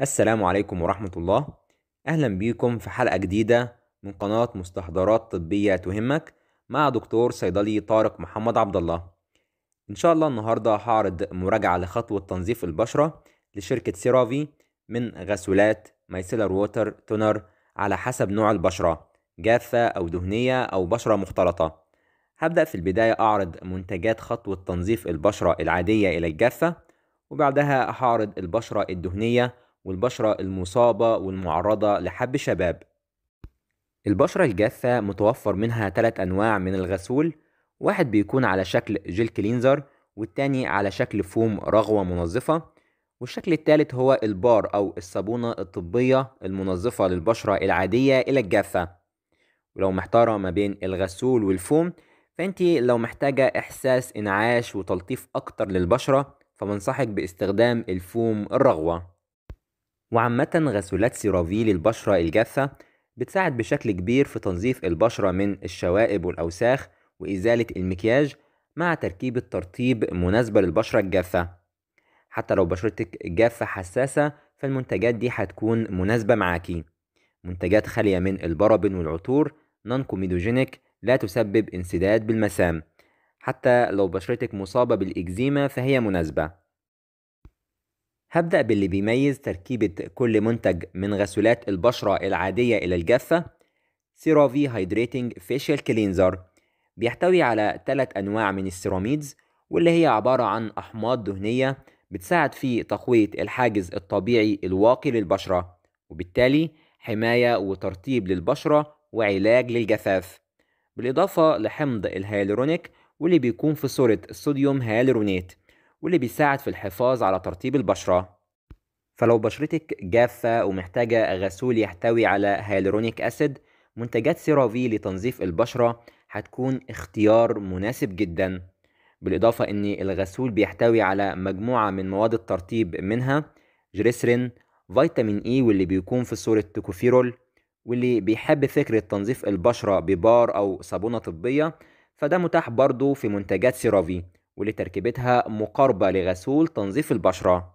السلام عليكم ورحمة الله أهلا بيكم في حلقة جديدة من قناة مستحضرات طبية تهمك مع دكتور صيدلي طارق محمد عبد الله إن شاء الله النهاردة هعرض مراجعة لخطوة تنظيف البشرة لشركة سيرافي من غسولات مايسيلر ووتر تونر على حسب نوع البشرة جافة أو دهنية أو بشرة مختلطة هبدأ في البداية أعرض منتجات خطوة تنظيف البشرة العادية إلى الجافة وبعدها هعرض البشرة الدهنية والبشرة المصابة والمعرضة لحب شباب البشرة الجافة متوفر منها ثلاث أنواع من الغسول واحد بيكون على شكل جيل كلينزر والتاني على شكل فوم رغوة منظفة والشكل الثالث هو البار أو الصابونة الطبية المنظفة للبشرة العادية إلى الجافة ولو محتارة ما بين الغسول والفوم فأنت لو محتاجة إحساس إنعاش وتلطيف أكتر للبشرة فبنصحك باستخدام الفوم الرغوة وعامة غسولات سيرافي للبشرة الجافة بتساعد بشكل كبير في تنظيف البشرة من الشوائب والأوساخ وإزالة المكياج مع تركيبة ترطيب مناسبة للبشرة الجافة حتى لو بشرتك جافة حساسة فالمنتجات دي هتكون مناسبة معاكي منتجات خالية من البرابن والعطور نون كوميدوجينيك لا تسبب انسداد بالمسام حتى لو بشرتك مصابة بالإكزيما فهي مناسبة هبدأ باللي بيميز تركيبة كل منتج من غسولات البشرة العادية إلى الجافة سيرافي هايدريتنج فيشيال كلينزر بيحتوي على ثلاث أنواع من السيراميدز واللي هي عبارة عن أحماض دهنية بتساعد في تقوية الحاجز الطبيعي الواقي للبشرة وبالتالي حماية وترطيب للبشرة وعلاج للجفاف بالإضافة لحمض الهيالورونيك واللي بيكون في صورة صوديوم هيالورونات واللي بيساعد في الحفاظ على ترطيب البشرة فلو بشرتك جافة ومحتاجة غسول يحتوي على هيالورونيك أسيد منتجات سيرافي لتنظيف البشرة هتكون اختيار مناسب جدا بالإضافة أن الغسول بيحتوي على مجموعة من مواد الترطيب منها جريسرين فيتامين إي e واللي بيكون في صورة توكوفيرول واللي بيحب فكرة تنظيف البشرة ببار أو صابونة طبية فده متاح برضه في منتجات سيرافي واللي تركيبتها مقاربة لغسول تنظيف البشرة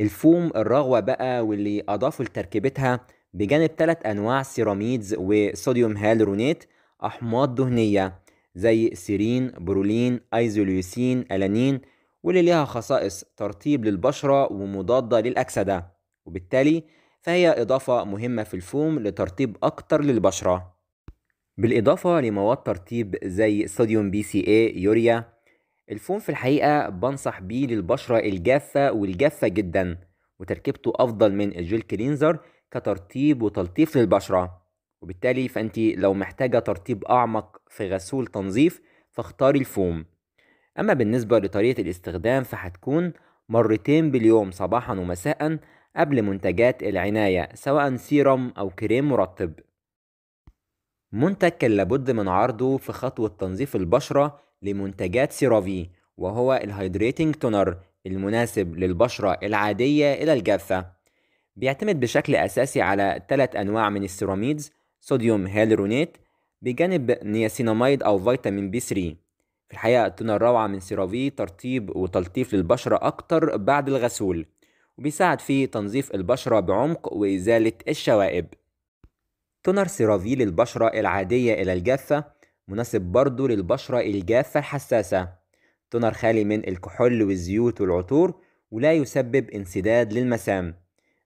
الفوم الرغوة بقى واللي أضافوا لتركيبتها بجانب ثلاث أنواع سيراميدز وصوديوم هالرونيت أحماض دهنية زي سيرين برولين أيزوليوسين ألانين واللي ليها خصائص ترطيب للبشرة ومضادة للأكسدة وبالتالي فهي إضافة مهمة في الفوم لترطيب أكتر للبشرة بالإضافة لمواد ترطيب زي صوديوم بي سي اي يوريا الفوم في الحقيقة بنصح بيه للبشرة الجافة والجافة جدا وتركيبته أفضل من الجيل كلينزر كترطيب وتلطيف للبشرة وبالتالي فأنت لو محتاجة ترطيب أعمق في غسول تنظيف فاختاري الفوم أما بالنسبة لطريقة الاستخدام فهتكون مرتين باليوم صباحا ومساء قبل منتجات العناية سواء سيرم أو كريم مرطب منتج كان لابد من عرضه في خطوة تنظيف البشرة لمنتجات سيرافي وهو الهايدريتنج تونر المناسب للبشرة العادية إلى الجافة بيعتمد بشكل أساسي على ثلاث أنواع من السيراميدز صوديوم هيالورونات بجانب نياسيناميد أو فيتامين بي 3 في الحقيقة التونر روعة من سيرافي ترطيب وتلطيف للبشرة أكتر بعد الغسول وبيساعد في تنظيف البشرة بعمق وإزالة الشوائب تونر سيرافي للبشرة العادية إلى الجافة مناسب برضو للبشرة الجافة الحساسة تونر خالي من الكحول والزيوت والعطور ولا يسبب انسداد للمسام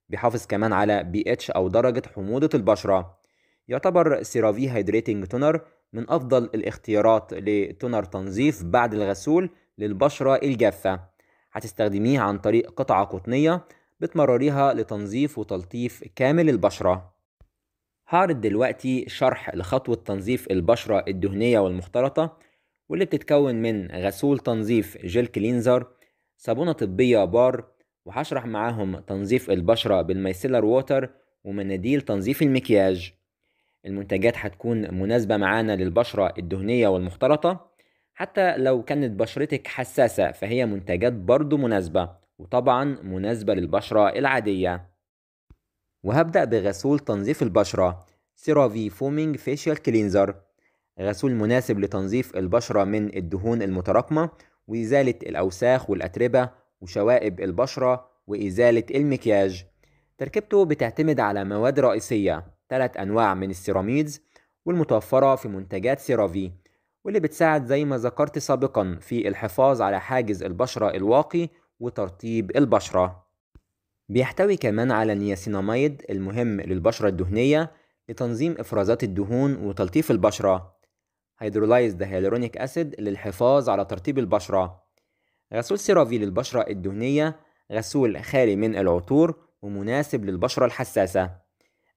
بيحافظ كمان على بي اتش أو درجة حموضة البشرة يعتبر سيرافي هيدريتنج تونر من أفضل الاختيارات لتونر تنظيف بعد الغسول للبشرة الجافة هتستخدميه عن طريق قطعة قطنية بتمرريها لتنظيف وتلطيف كامل البشرة هعرض دلوقتي شرح لخطوة تنظيف البشرة الدهنية والمختلطة واللي بتتكون من غسول تنظيف جيل كلينزر صابونة طبية بار وهشرح معاهم تنظيف البشرة بالميسيلر ووتر ومناديل تنظيف المكياج المنتجات هتكون مناسبة معانا للبشرة الدهنية والمختلطة حتى لو كانت بشرتك حساسة فهي منتجات برضو مناسبة وطبعا مناسبة للبشرة العادية وهبدأ بغسول تنظيف البشرة سيرافي فومينج فيشيال كلينزر غسول مناسب لتنظيف البشرة من الدهون المتراكمة وإزالة الأوساخ والأتربة وشوائب البشرة وإزالة المكياج تركيبته بتعتمد على مواد رئيسية ثلاث أنواع من السيراميدز والمتوفرة في منتجات سيرافي واللي بتساعد زي ما ذكرت سابقا في الحفاظ على حاجز البشرة الواقي وترطيب البشرة بيحتوي كمان على نياسيناميد المهم للبشرة الدهنية لتنظيم إفرازات الدهون وتلطيف البشرة هيدرولايزد هيالورونيك أسيد للحفاظ على ترطيب البشرة غسول سيرافي للبشرة الدهنية غسول خالي من العطور ومناسب للبشرة الحساسة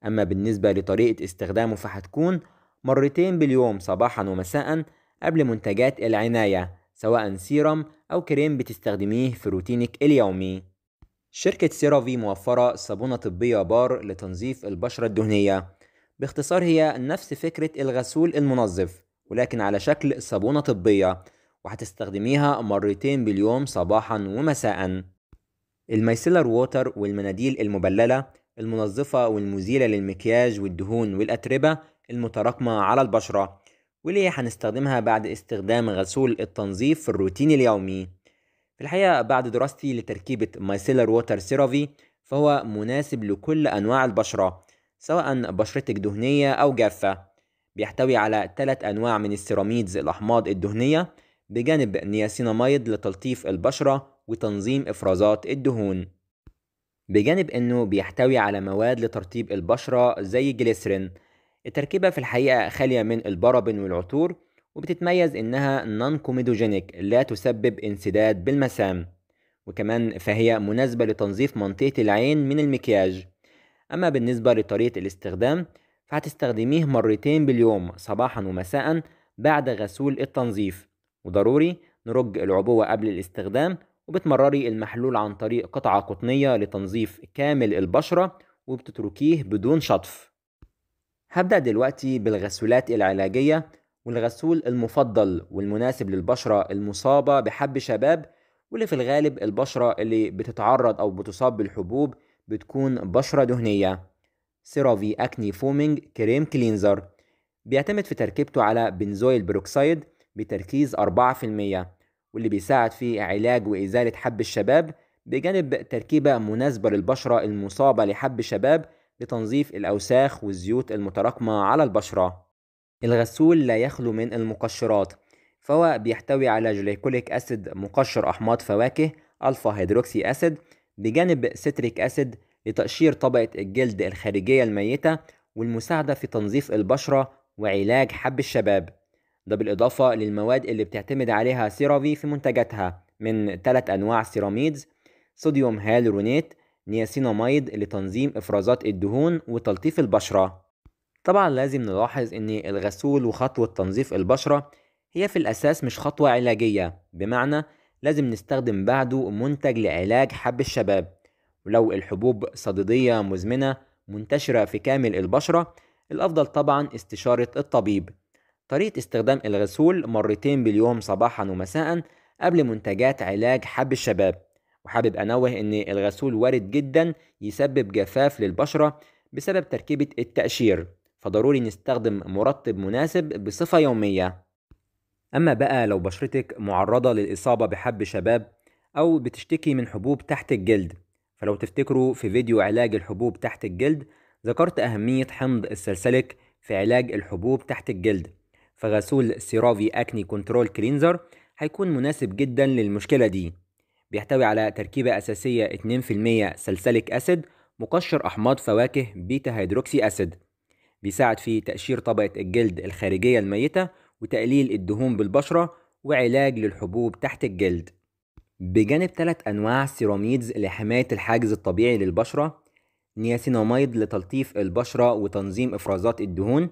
أما بالنسبة لطريقة استخدامه فهتكون مرتين باليوم صباحا ومساء قبل منتجات العناية سواء سيرم أو كريم بتستخدميه في روتينك اليومي شركة سيرافي موفرة صابونة طبية بار لتنظيف البشرة الدهنية باختصار هي نفس فكرة الغسول المنظف ولكن على شكل صابونة طبية وهتستخدميها مرتين باليوم صباحا ومساء الميسيلر ووتر والمناديل المبللة المنظفة والمزيلة للمكياج والدهون والأتربة المتراكمة على البشرة واللي هنستخدمها بعد استخدام غسول التنظيف في الروتين اليومي في الحقيقة بعد دراستي لتركيبة مايسيلر ووتر سيرافي فهو مناسب لكل أنواع البشرة سواء بشرتك دهنية أو جافة بيحتوي على ثلاث أنواع من السيراميدز الأحماض الدهنية بجانب نياسيناميد لتلطيف البشرة وتنظيم إفرازات الدهون بجانب أنه بيحتوي على مواد لترطيب البشرة زي جليسرين التركيبة في الحقيقة خالية من البرابن والعطور وبتتميز إنها نون كوميدوجينيك لا تسبب انسداد بالمسام وكمان فهي مناسبة لتنظيف منطقة العين من المكياج أما بالنسبة لطريقة الاستخدام فهتستخدميه مرتين باليوم صباحا ومساء بعد غسول التنظيف وضروري نرج العبوة قبل الاستخدام وبتمرري المحلول عن طريق قطعة قطنية لتنظيف كامل البشرة وبتتركيه بدون شطف هبدأ دلوقتي بالغسولات العلاجية والغسول المفضل والمناسب للبشرة المصابة بحب شباب واللي في الغالب البشرة اللي بتتعرض أو بتصاب بالحبوب بتكون بشرة دهنية سيرافي أكني فومينج كريم كلينزر بيعتمد في تركيبته على بنزويل بروكسيد بتركيز 4% واللي بيساعد في علاج وإزالة حب الشباب بجانب تركيبة مناسبة للبشرة المصابة لحب شباب لتنظيف الأوساخ والزيوت المتراكمة على البشرة الغسول لا يخلو من المقشرات فهو بيحتوي على جليكوليك أسيد مقشر أحماض فواكه ألفا هيدروكسي أسيد بجانب ستريك أسيد لتقشير طبقة الجلد الخارجية الميتة والمساعدة في تنظيف البشرة وعلاج حب الشباب ده بالإضافة للمواد اللي بتعتمد عليها سيرافي في منتجاتها من ثلاث أنواع سيراميدز صوديوم هالورونيت نياسيناميد لتنظيم إفرازات الدهون وتلطيف البشرة طبعا لازم نلاحظ ان الغسول وخطوة تنظيف البشرة هي في الأساس مش خطوة علاجية بمعنى لازم نستخدم بعده منتج لعلاج حب الشباب ولو الحبوب صديدية مزمنة منتشرة في كامل البشرة الأفضل طبعا استشارة الطبيب طريقة استخدام الغسول مرتين باليوم صباحا ومساء قبل منتجات علاج حب الشباب وحابب أنوه إن الغسول وارد جدا يسبب جفاف للبشرة بسبب تركيبة التأشير فضروري نستخدم مرطب مناسب بصفة يومية أما بقى لو بشرتك معرضة للإصابة بحب شباب أو بتشتكي من حبوب تحت الجلد فلو تفتكروا في فيديو علاج الحبوب تحت الجلد ذكرت أهمية حمض السلسلك في علاج الحبوب تحت الجلد فغسول سيرافي أكني كنترول كلينزر هيكون مناسب جدا للمشكلة دي بيحتوي على تركيبة أساسية 2% سلسلك أسيد مقشر أحماض فواكه بيتا هيدروكسي أسيد بيساعد في تأشير طبقة الجلد الخارجية الميتة وتقليل الدهون بالبشرة وعلاج للحبوب تحت الجلد بجانب ثلاث أنواع سيراميدز لحماية الحاجز الطبيعي للبشرة نياسيناميد لتلطيف البشرة وتنظيم إفرازات الدهون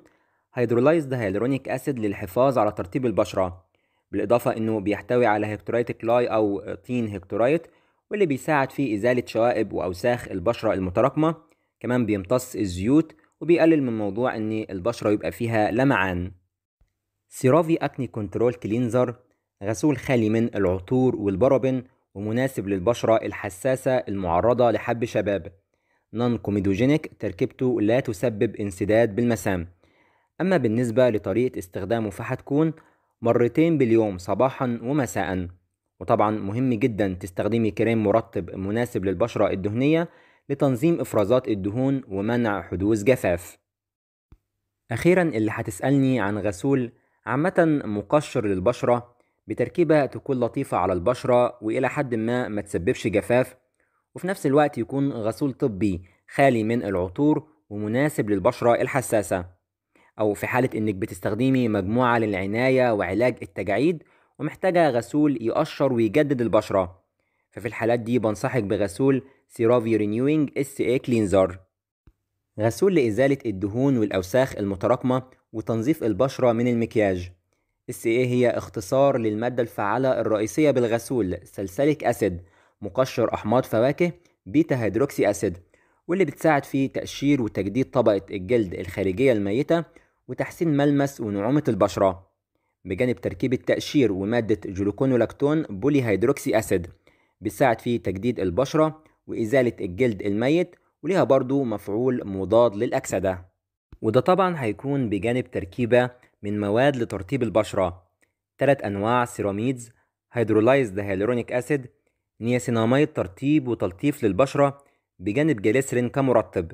هيدرولايزد هيالورونيك أسيد للحفاظ على ترطيب البشرة بالإضافة إنه بيحتوي على هكتورايت كلاي أو طين هيكتورايت واللي بيساعد في إزالة شوائب وأوساخ البشرة المتراكمة كمان بيمتص الزيوت وبيقلل من موضوع ان البشرة يبقى فيها لمعان سيرافي أكني كنترول كلينزر غسول خالي من العطور والبرابن ومناسب للبشرة الحساسة المعرضة لحب شباب نون كوميدوجينيك تركيبته لا تسبب انسداد بالمسام أما بالنسبة لطريقة استخدامه فهتكون مرتين باليوم صباحا ومساء وطبعا مهم جدا تستخدمي كريم مرطب مناسب للبشرة الدهنية لتنظيم إفرازات الدهون ومنع حدوث جفاف أخيرا اللي هتسألني عن غسول عامة مقشر للبشرة بتركيبة تكون لطيفة على البشرة وإلى حد ما ما تسببش جفاف وفي نفس الوقت يكون غسول طبي خالي من العطور ومناسب للبشرة الحساسة أو في حالة إنك بتستخدمي مجموعة للعناية وعلاج التجاعيد ومحتاجة غسول يقشر ويجدد البشرة ففي الحالات دي بنصحك بغسول سيرافي رينيوينج اس اي كلينزر غسول لإزالة الدهون والأوساخ المتراكمة وتنظيف البشرة من المكياج اس اي هي اختصار للمادة الفعالة الرئيسية بالغسول سلسلك أسيد مقشر أحماض فواكه بيتا هيدروكسي أسيد واللي بتساعد في تقشير وتجديد طبقة الجلد الخارجية الميتة وتحسين ملمس ونعومة البشرة بجانب تركيب التقشير ومادة جلوكونولاكتون بولي هيدروكسي أسيد بتساعد في تجديد البشرة وإزالة الجلد الميت وليها برضو مفعول مضاد للأكسدة وده طبعا هيكون بجانب تركيبة من مواد لترطيب البشرة تلات أنواع سيراميدز هيدرولايزد هيالورونيك أسيد نياسيناميد ترطيب وتلطيف للبشرة بجانب جليسرين كمرطب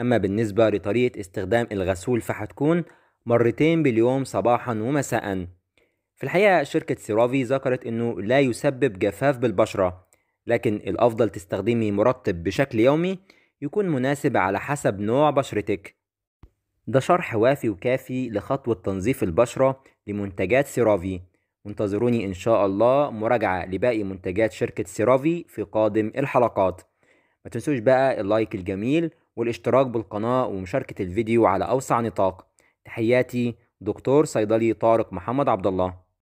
أما بالنسبة لطريقة استخدام الغسول فهتكون مرتين باليوم صباحا ومساءً في الحقيقة شركة سيرافي ذكرت أنه لا يسبب جفاف بالبشرة لكن الأفضل تستخدمي مرطب بشكل يومي يكون مناسب على حسب نوع بشرتك ده شرح وافي وكافي لخطوة تنظيف البشرة لمنتجات سيرافي وانتظروني إن شاء الله مراجعة لباقي منتجات شركة سيرافي في قادم الحلقات ما تنسوش بقى اللايك الجميل والاشتراك بالقناة ومشاركة الفيديو على أوسع نطاق تحياتي دكتور صيدلي طارق محمد عبد الله